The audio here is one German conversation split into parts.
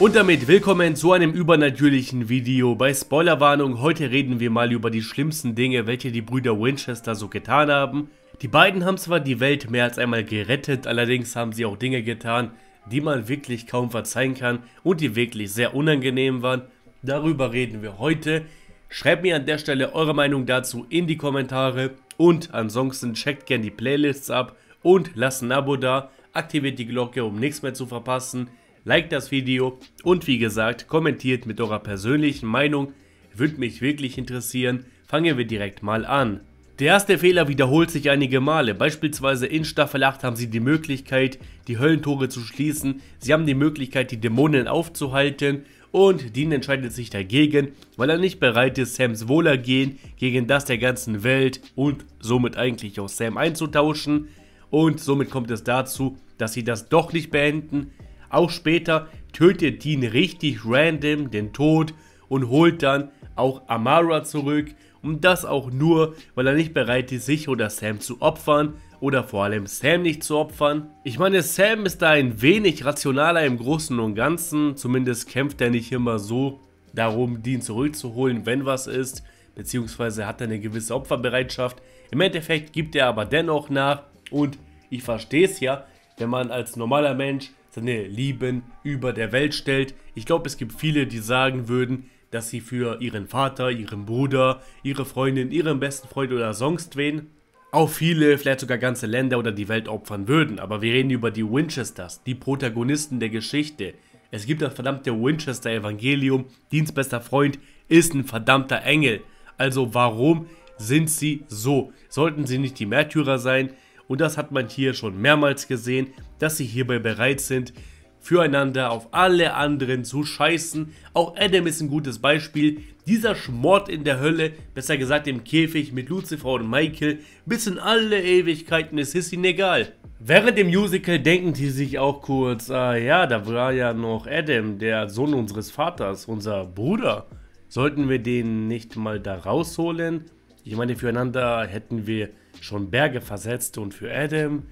Und damit willkommen zu einem übernatürlichen Video. Bei Spoilerwarnung, heute reden wir mal über die schlimmsten Dinge, welche die Brüder Winchester so getan haben. Die beiden haben zwar die Welt mehr als einmal gerettet, allerdings haben sie auch Dinge getan, die man wirklich kaum verzeihen kann und die wirklich sehr unangenehm waren. Darüber reden wir heute. Schreibt mir an der Stelle eure Meinung dazu in die Kommentare und ansonsten checkt gerne die Playlists ab und lasst ein Abo da, aktiviert die Glocke, um nichts mehr zu verpassen liked das Video und wie gesagt, kommentiert mit eurer persönlichen Meinung, würde mich wirklich interessieren. Fangen wir direkt mal an. Der erste Fehler wiederholt sich einige Male. Beispielsweise in Staffel 8 haben sie die Möglichkeit, die Höllentore zu schließen. Sie haben die Möglichkeit, die Dämonen aufzuhalten. Und Dean entscheidet sich dagegen, weil er nicht bereit ist, Sams Wohlergehen gegen das der ganzen Welt und somit eigentlich auch Sam einzutauschen. Und somit kommt es dazu, dass sie das doch nicht beenden. Auch später tötet Dean richtig random den Tod und holt dann auch Amara zurück und das auch nur, weil er nicht bereit ist, sich oder Sam zu opfern oder vor allem Sam nicht zu opfern. Ich meine, Sam ist da ein wenig rationaler im Großen und Ganzen, zumindest kämpft er nicht immer so darum, Dean zurückzuholen, wenn was ist, beziehungsweise hat er eine gewisse Opferbereitschaft. Im Endeffekt gibt er aber dennoch nach und ich verstehe es ja, wenn man als normaler Mensch seine Lieben über der Welt stellt. Ich glaube, es gibt viele, die sagen würden, dass sie für ihren Vater, ihren Bruder, ihre Freundin, ihren besten Freund oder sonst wen auch viele, vielleicht sogar ganze Länder oder die Welt opfern würden. Aber wir reden über die Winchesters, die Protagonisten der Geschichte. Es gibt das verdammte Winchester Evangelium, Dienstbester Freund ist ein verdammter Engel. Also warum sind sie so? Sollten sie nicht die Märtyrer sein? Und das hat man hier schon mehrmals gesehen dass sie hierbei bereit sind, füreinander auf alle anderen zu scheißen. Auch Adam ist ein gutes Beispiel. Dieser Schmort in der Hölle, besser gesagt im Käfig mit Lucifer und Michael, bis in alle Ewigkeiten, es ist ihnen egal. Während dem Musical denken die sich auch kurz, ah ja, da war ja noch Adam, der Sohn unseres Vaters, unser Bruder. Sollten wir den nicht mal da rausholen? Ich meine, füreinander hätten wir schon Berge versetzt und für Adam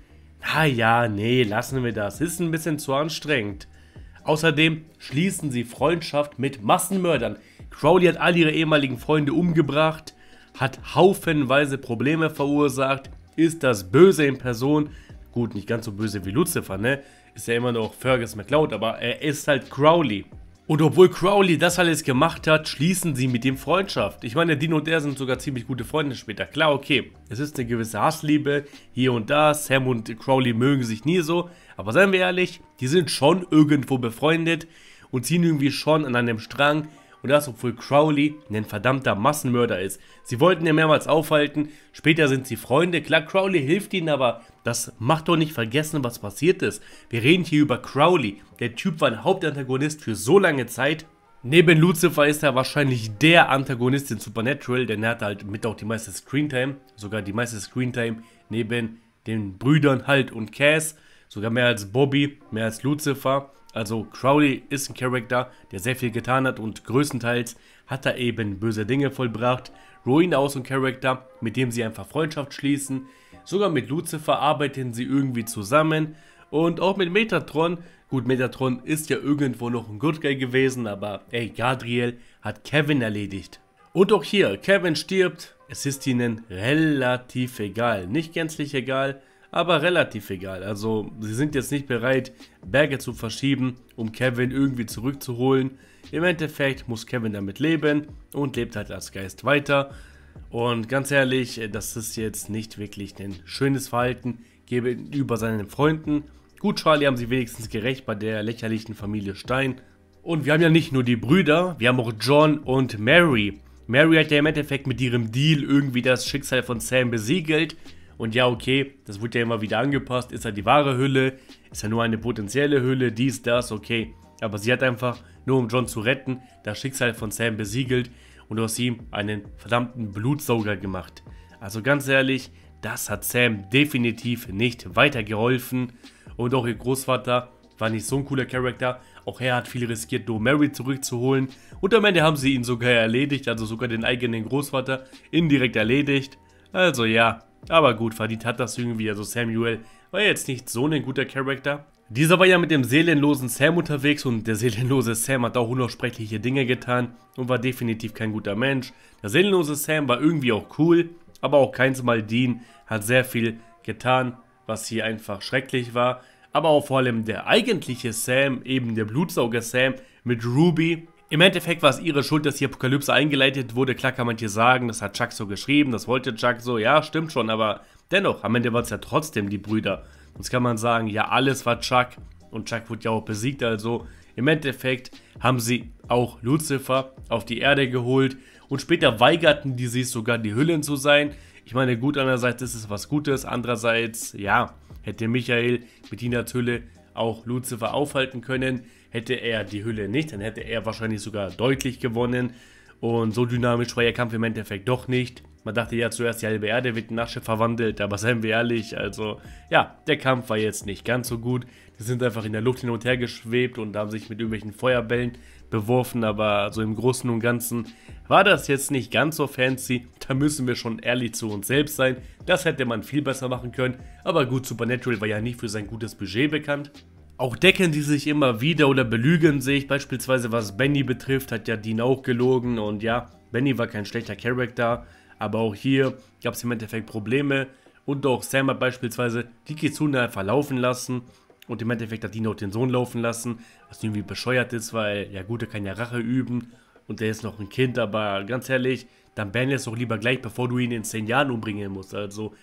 Ah ja, nee, lassen wir das. Ist ein bisschen zu anstrengend. Außerdem schließen sie Freundschaft mit Massenmördern. Crowley hat all ihre ehemaligen Freunde umgebracht, hat haufenweise Probleme verursacht, ist das Böse in Person. Gut, nicht ganz so böse wie Lucifer, ne? Ist ja immer noch Fergus McLeod, aber er ist halt Crowley. Und obwohl Crowley das alles gemacht hat, schließen sie mit ihm Freundschaft. Ich meine, Dino und er sind sogar ziemlich gute Freunde später. Klar, okay, es ist eine gewisse Hassliebe hier und da. Sam und Crowley mögen sich nie so. Aber seien wir ehrlich, die sind schon irgendwo befreundet und ziehen irgendwie schon an einem Strang. Und das, obwohl Crowley ein verdammter Massenmörder ist. Sie wollten ihn mehrmals aufhalten. Später sind sie Freunde. Klar, Crowley hilft ihnen, aber das macht doch nicht vergessen, was passiert ist. Wir reden hier über Crowley. Der Typ war ein Hauptantagonist für so lange Zeit. Neben Lucifer ist er wahrscheinlich der Antagonist in Supernatural, denn er hat halt mit auch die meiste Screentime, sogar die meiste Screentime neben den Brüdern Halt und Cass, sogar mehr als Bobby, mehr als Lucifer. Also Crowley ist ein Charakter, der sehr viel getan hat und größtenteils hat er eben böse Dinge vollbracht. Rowena aus ein Charakter, mit dem sie einfach Freundschaft schließen. Sogar mit Lucifer arbeiten sie irgendwie zusammen. Und auch mit Metatron. Gut, Metatron ist ja irgendwo noch ein Good Guy gewesen, aber ey, Gadriel hat Kevin erledigt. Und auch hier, Kevin stirbt. Es ist ihnen relativ egal. Nicht gänzlich egal, aber relativ egal. Also sie sind jetzt nicht bereit, Berge zu verschieben, um Kevin irgendwie zurückzuholen. Im Endeffekt muss Kevin damit leben und lebt halt als Geist weiter. Und ganz ehrlich, äh, das ist jetzt nicht wirklich ein schönes Verhalten gegenüber seinen Freunden. Gut, Charlie haben sie wenigstens gerecht bei der lächerlichen Familie Stein. Und wir haben ja nicht nur die Brüder, wir haben auch John und Mary. Mary hat ja im Endeffekt mit ihrem Deal irgendwie das Schicksal von Sam besiegelt, und ja, okay, das wird ja immer wieder angepasst. Ist ja halt die wahre Hülle, ist ja nur eine potenzielle Hülle, dies, das, okay. Aber sie hat einfach, nur um John zu retten, das Schicksal von Sam besiegelt und aus ihm einen verdammten Blutsauger gemacht. Also ganz ehrlich, das hat Sam definitiv nicht weitergeholfen. Und auch ihr Großvater war nicht so ein cooler Charakter. Auch er hat viel riskiert, Do Mary zurückzuholen. Und am Ende haben sie ihn sogar erledigt, also sogar den eigenen Großvater indirekt erledigt. Also ja, aber gut, verdient hat das irgendwie. Also Samuel war jetzt nicht so ein guter Charakter. Dieser war ja mit dem seelenlosen Sam unterwegs und der seelenlose Sam hat auch unaussprechliche Dinge getan und war definitiv kein guter Mensch. Der seelenlose Sam war irgendwie auch cool, aber auch keins Mal Dean hat sehr viel getan, was hier einfach schrecklich war. Aber auch vor allem der eigentliche Sam, eben der Blutsauger Sam mit Ruby, im Endeffekt war es ihre Schuld, dass die Apokalypse eingeleitet wurde. Klar kann man hier sagen, das hat Chuck so geschrieben, das wollte Chuck so. Ja, stimmt schon, aber dennoch, am Ende waren es ja trotzdem die Brüder. Sonst kann man sagen, ja, alles war Chuck und Chuck wurde ja auch besiegt. Also im Endeffekt haben sie auch Lucifer auf die Erde geholt und später weigerten die sich sogar, die Hüllen zu sein. Ich meine, gut, einerseits ist es was Gutes, andererseits, ja, hätte Michael mit Dinas Hülle auch Lucifer aufhalten können. Hätte er die Hülle nicht, dann hätte er wahrscheinlich sogar deutlich gewonnen. Und so dynamisch war der Kampf im Endeffekt doch nicht. Man dachte ja zuerst, die halbe Erde wird in Asche verwandelt, aber seien wir ehrlich, also ja, der Kampf war jetzt nicht ganz so gut. Die sind einfach in der Luft hin und her geschwebt und haben sich mit irgendwelchen Feuerbällen beworfen, aber so im Großen und Ganzen war das jetzt nicht ganz so fancy. Da müssen wir schon ehrlich zu uns selbst sein. Das hätte man viel besser machen können, aber gut, Supernatural war ja nicht für sein gutes Budget bekannt. Auch decken die sich immer wieder oder belügen sich. Beispielsweise was Benny betrifft, hat ja Dean auch gelogen. Und ja, Benny war kein schlechter Charakter. Aber auch hier gab es im Endeffekt Probleme. Und auch Sam hat beispielsweise die Kitsune einfach laufen lassen. Und im Endeffekt hat Dean auch den Sohn laufen lassen. Was irgendwie bescheuert ist, weil ja gut, er kann ja Rache üben. Und der ist noch ein Kind. Aber ganz ehrlich, dann bann es doch lieber gleich, bevor du ihn in 10 Jahren umbringen musst. Also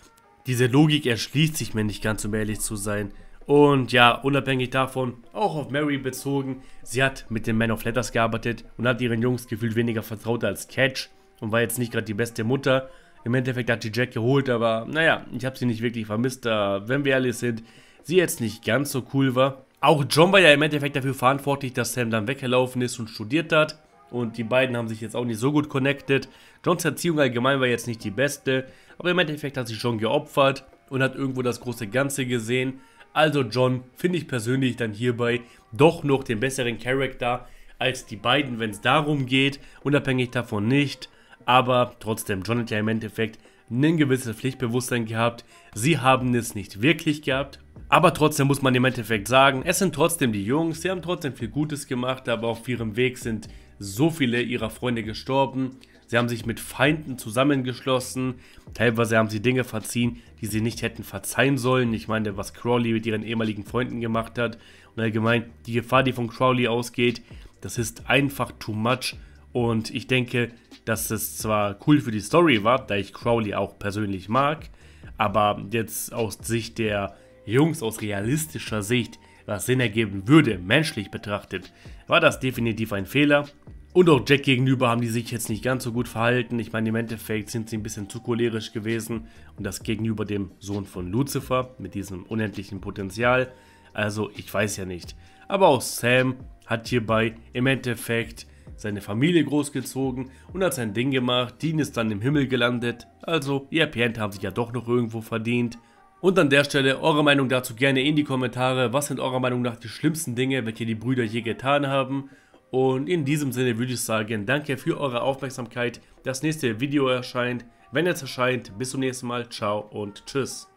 diese Logik erschließt sich mir nicht ganz, um ehrlich zu sein. Und ja, unabhängig davon, auch auf Mary bezogen, sie hat mit den Man of Letters gearbeitet und hat ihren Jungs gefühlt weniger vertraut als Catch und war jetzt nicht gerade die beste Mutter. Im Endeffekt hat sie Jack geholt, aber naja, ich habe sie nicht wirklich vermisst, da, wenn wir ehrlich sind, sie jetzt nicht ganz so cool war. Auch John war ja im Endeffekt dafür verantwortlich, dass Sam dann weggelaufen ist und studiert hat. Und die beiden haben sich jetzt auch nicht so gut connected. Johns Erziehung allgemein war jetzt nicht die beste, aber im Endeffekt hat sich John geopfert und hat irgendwo das große Ganze gesehen also John finde ich persönlich dann hierbei doch noch den besseren Charakter als die beiden, wenn es darum geht, unabhängig davon nicht. Aber trotzdem, John hat ja im Endeffekt ein gewisses Pflichtbewusstsein gehabt. Sie haben es nicht wirklich gehabt, aber trotzdem muss man im Endeffekt sagen, es sind trotzdem die Jungs, sie haben trotzdem viel Gutes gemacht, aber auf ihrem Weg sind so viele ihrer Freunde gestorben. Sie haben sich mit Feinden zusammengeschlossen. Teilweise haben sie Dinge verziehen, die sie nicht hätten verzeihen sollen. Ich meine, was Crowley mit ihren ehemaligen Freunden gemacht hat. Und allgemein, die Gefahr, die von Crowley ausgeht, das ist einfach too much. Und ich denke, dass es zwar cool für die Story war, da ich Crowley auch persönlich mag, aber jetzt aus Sicht der Jungs aus realistischer Sicht, was Sinn ergeben würde, menschlich betrachtet, war das definitiv ein Fehler. Und auch Jack gegenüber haben die sich jetzt nicht ganz so gut verhalten. Ich meine, im Endeffekt sind sie ein bisschen zu cholerisch gewesen. Und das gegenüber dem Sohn von Lucifer mit diesem unendlichen Potenzial. Also, ich weiß ja nicht. Aber auch Sam hat hierbei im Endeffekt seine Familie großgezogen und hat sein Ding gemacht. Dean ist dann im Himmel gelandet. Also, ihr Parent haben sich ja doch noch irgendwo verdient. Und an der Stelle eure Meinung dazu gerne in die Kommentare. Was sind eurer Meinung nach die schlimmsten Dinge, welche die Brüder je getan haben? Und in diesem Sinne würde ich sagen, danke für eure Aufmerksamkeit. Das nächste Video erscheint, wenn es erscheint. Bis zum nächsten Mal. Ciao und tschüss.